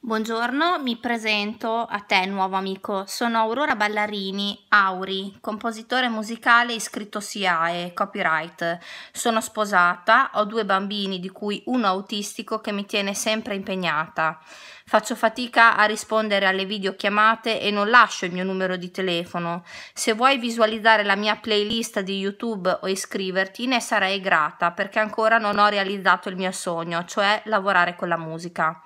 Buongiorno, mi presento a te nuovo amico. Sono Aurora Ballarini, Auri, compositore musicale iscritto SIAE, copyright. Sono sposata, ho due bambini di cui uno autistico che mi tiene sempre impegnata. Faccio fatica a rispondere alle videochiamate e non lascio il mio numero di telefono. Se vuoi visualizzare la mia playlist di YouTube o iscriverti, ne sarei grata perché ancora non ho realizzato il mio sogno, cioè lavorare con la musica.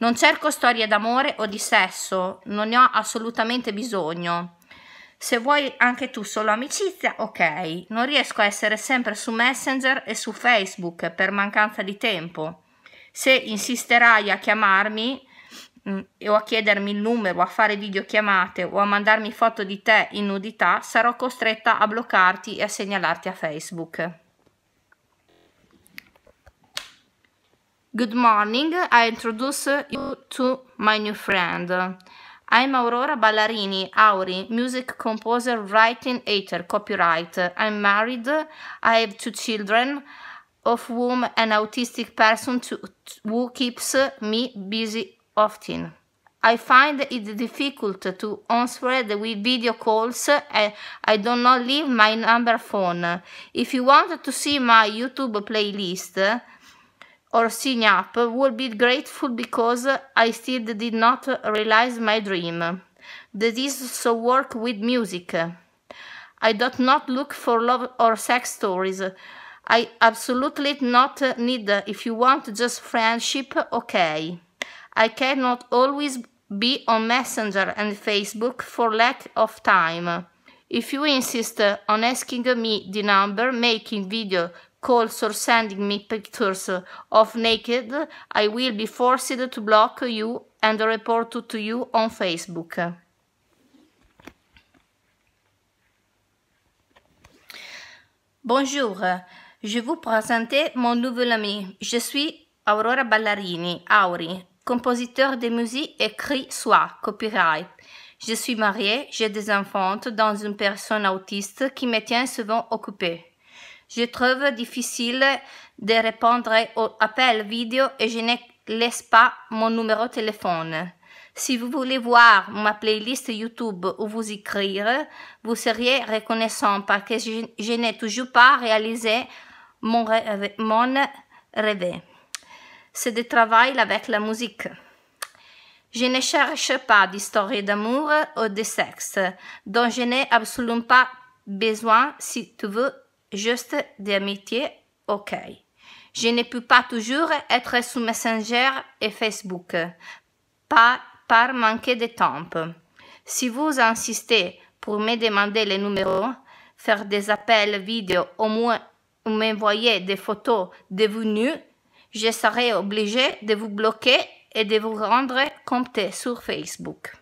Non cerco storie d'amore o di sesso, non ne ho assolutamente bisogno. Se vuoi anche tu solo amicizia, ok. Non riesco a essere sempre su Messenger e su Facebook per mancanza di tempo. Se insisterai a chiamarmi mm, o a chiedermi il numero, a fare videochiamate o a mandarmi foto di te in nudità, sarò costretta a bloccarti e a segnalarti a Facebook. Good morning, I introduce you to my new friend. I'm Aurora Ballarini, Auri, music composer, writing editor, copyright. I'm married, I have two children, of whom an autistic person to, who keeps me busy often. I find it difficult to answer the video calls. I, I do not leave my number phone. If you want to see my YouTube playlist, or sign up would be grateful because I still did not realize my dream. That is so work with music. I do not look for love or sex stories. I absolutely not need if you want just friendship, okay. I cannot always be on Messenger and Facebook for lack of time. If you insist on asking me the number, making video or sending me pictures of naked, I will be forced to block you and report to you on Facebook. Bonjour, je vous présente mon nouvel ami. Je suis Aurora Ballarini, Auri, compositeur de musique écrit soit copyright. Je suis mariée, j'ai des enfants dans une personne autiste qui me tient souvent occupée. Je trouve difficile de répondre aux appels vidéo et je ne laisse pas mon numéro de téléphone. Si vous voulez voir ma playlist YouTube ou vous écrire, vous seriez reconnaissant parce que je, n'ai toujours pas réalisé mon rêve. Mon C'est de travailler avec la musique. Je ne cherche pas d'histoire d'amour ou de sexe, dont je n'ai absolument pas besoin si tu veux juste d'amitié, ok. Je ne peux pas toujours être sous Messenger et Facebook, pas par manque de temps. Si vous insistez pour me demander les numéros, faire des appels vidéo ou m'envoyer des photos de vous nu, je serai obligé de vous bloquer et de vous rendre compte sur Facebook.